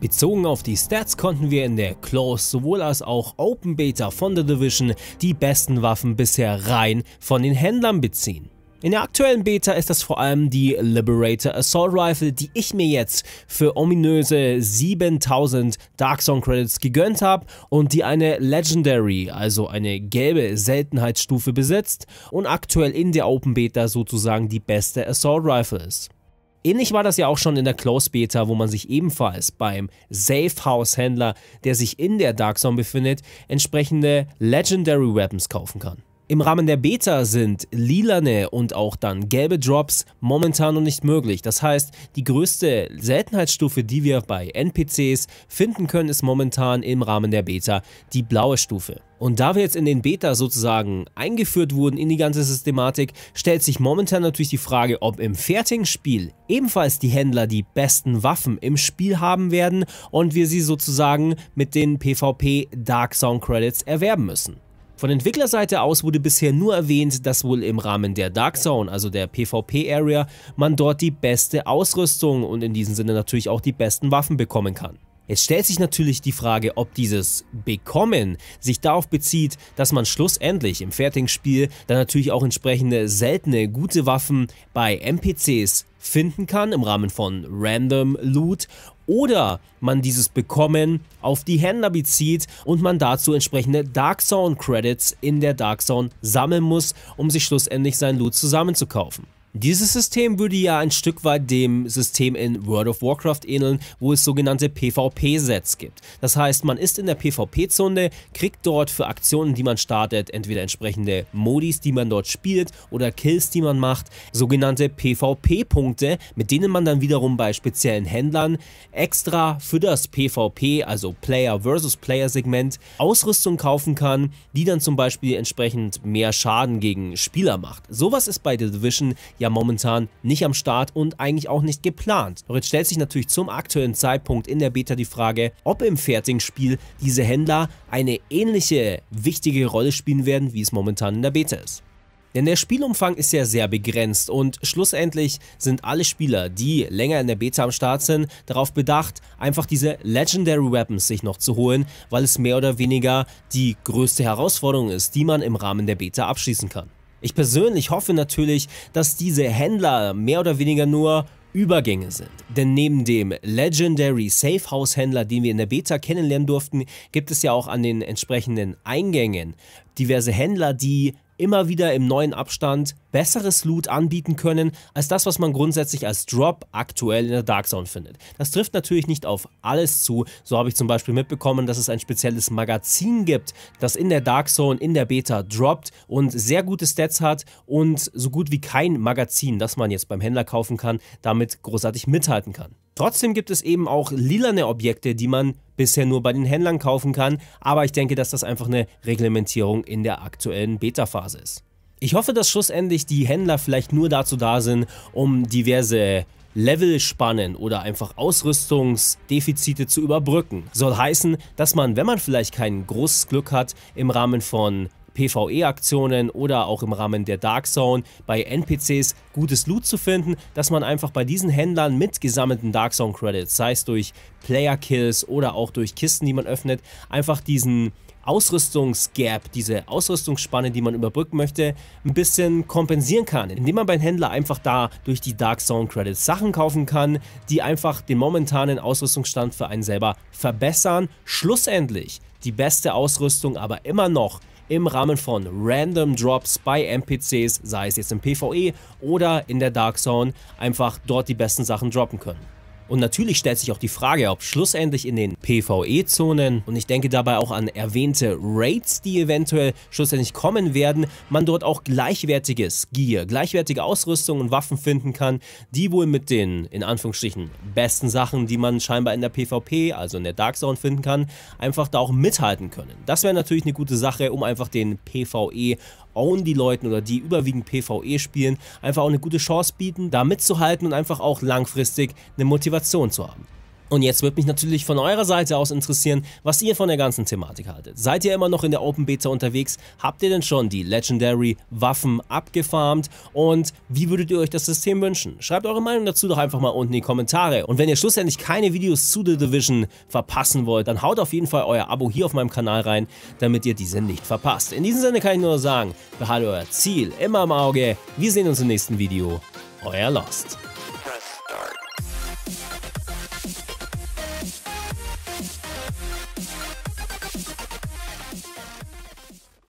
Bezogen auf die Stats konnten wir in der Closed sowohl als auch Open Beta von The Division die besten Waffen bisher rein von den Händlern beziehen. In der aktuellen Beta ist das vor allem die Liberator Assault Rifle, die ich mir jetzt für ominöse 7000 Dark Zone Credits gegönnt habe und die eine Legendary, also eine gelbe Seltenheitsstufe besitzt und aktuell in der Open Beta sozusagen die beste Assault Rifle ist. Ähnlich war das ja auch schon in der Close Beta, wo man sich ebenfalls beim Safe House Händler, der sich in der Dark Zone befindet, entsprechende Legendary Weapons kaufen kann. Im Rahmen der Beta sind lilane und auch dann gelbe Drops momentan noch nicht möglich. Das heißt, die größte Seltenheitsstufe, die wir bei NPCs finden können, ist momentan im Rahmen der Beta die blaue Stufe. Und da wir jetzt in den Beta sozusagen eingeführt wurden in die ganze Systematik, stellt sich momentan natürlich die Frage, ob im fertigen Spiel ebenfalls die Händler die besten Waffen im Spiel haben werden und wir sie sozusagen mit den PvP Dark Sound Credits erwerben müssen. Von Entwicklerseite aus wurde bisher nur erwähnt, dass wohl im Rahmen der Dark Zone, also der PvP-Area, man dort die beste Ausrüstung und in diesem Sinne natürlich auch die besten Waffen bekommen kann. Jetzt stellt sich natürlich die Frage, ob dieses Bekommen sich darauf bezieht, dass man schlussendlich im Fertigspiel dann natürlich auch entsprechende seltene, gute Waffen bei NPCs finden kann im Rahmen von Random Loot oder man dieses Bekommen auf die Händler bezieht und man dazu entsprechende Dark Zone Credits in der Dark Zone sammeln muss, um sich schlussendlich sein Loot zusammenzukaufen. Dieses System würde ja ein Stück weit dem System in World of Warcraft ähneln, wo es sogenannte PvP-Sets gibt. Das heißt, man ist in der PvP-Zone, kriegt dort für Aktionen, die man startet, entweder entsprechende Modis, die man dort spielt oder Kills, die man macht, sogenannte PvP-Punkte, mit denen man dann wiederum bei speziellen Händlern extra für das PvP, also Player versus Player-Segment, Ausrüstung kaufen kann, die dann zum Beispiel entsprechend mehr Schaden gegen Spieler macht. Sowas ist bei The Division ja ja momentan nicht am Start und eigentlich auch nicht geplant. Doch jetzt stellt sich natürlich zum aktuellen Zeitpunkt in der Beta die Frage, ob im fertigen Spiel diese Händler eine ähnliche wichtige Rolle spielen werden, wie es momentan in der Beta ist. Denn der Spielumfang ist ja sehr begrenzt und schlussendlich sind alle Spieler, die länger in der Beta am Start sind, darauf bedacht, einfach diese Legendary Weapons sich noch zu holen, weil es mehr oder weniger die größte Herausforderung ist, die man im Rahmen der Beta abschließen kann. Ich persönlich hoffe natürlich, dass diese Händler mehr oder weniger nur Übergänge sind. Denn neben dem Legendary Safe House Händler, den wir in der Beta kennenlernen durften, gibt es ja auch an den entsprechenden Eingängen diverse Händler, die immer wieder im neuen Abstand besseres Loot anbieten können, als das, was man grundsätzlich als Drop aktuell in der Dark Zone findet. Das trifft natürlich nicht auf alles zu, so habe ich zum Beispiel mitbekommen, dass es ein spezielles Magazin gibt, das in der Dark Zone in der Beta droppt und sehr gute Stats hat und so gut wie kein Magazin, das man jetzt beim Händler kaufen kann, damit großartig mithalten kann. Trotzdem gibt es eben auch lilane Objekte, die man bisher nur bei den Händlern kaufen kann, aber ich denke, dass das einfach eine Reglementierung in der aktuellen Beta-Phase ist. Ich hoffe, dass schlussendlich die Händler vielleicht nur dazu da sind, um diverse Levelspannen oder einfach Ausrüstungsdefizite zu überbrücken. Soll heißen, dass man, wenn man vielleicht kein großes Glück hat, im Rahmen von PvE-Aktionen oder auch im Rahmen der Dark Zone bei NPCs gutes Loot zu finden, dass man einfach bei diesen Händlern mit gesammelten Dark Zone Credits, sei es durch Player Kills oder auch durch Kisten, die man öffnet, einfach diesen Ausrüstungsgap, diese Ausrüstungsspanne, die man überbrücken möchte, ein bisschen kompensieren kann, indem man beim Händler einfach da durch die Dark Zone Credits Sachen kaufen kann, die einfach den momentanen Ausrüstungsstand für einen selber verbessern. Schlussendlich die beste Ausrüstung aber immer noch im Rahmen von Random Drops bei NPCs, sei es jetzt im PvE oder in der Dark Zone, einfach dort die besten Sachen droppen können. Und natürlich stellt sich auch die Frage, ob schlussendlich in den PvE-Zonen, und ich denke dabei auch an erwähnte Raids, die eventuell schlussendlich kommen werden, man dort auch gleichwertiges Gear, gleichwertige Ausrüstung und Waffen finden kann, die wohl mit den, in Anführungsstrichen, besten Sachen, die man scheinbar in der PvP, also in der Dark Zone finden kann, einfach da auch mithalten können. Das wäre natürlich eine gute Sache, um einfach den PvE Own die Leuten oder die überwiegend PvE spielen, einfach auch eine gute Chance bieten, da mitzuhalten und einfach auch langfristig eine Motivation zu haben. Und jetzt würde mich natürlich von eurer Seite aus interessieren, was ihr von der ganzen Thematik haltet. Seid ihr immer noch in der Open Beta unterwegs? Habt ihr denn schon die Legendary Waffen abgefarmt? Und wie würdet ihr euch das System wünschen? Schreibt eure Meinung dazu doch einfach mal unten in die Kommentare. Und wenn ihr schlussendlich keine Videos zu The Division verpassen wollt, dann haut auf jeden Fall euer Abo hier auf meinem Kanal rein, damit ihr diese nicht verpasst. In diesem Sinne kann ich nur sagen, behaltet euer Ziel immer im Auge. Wir sehen uns im nächsten Video. Euer Lost.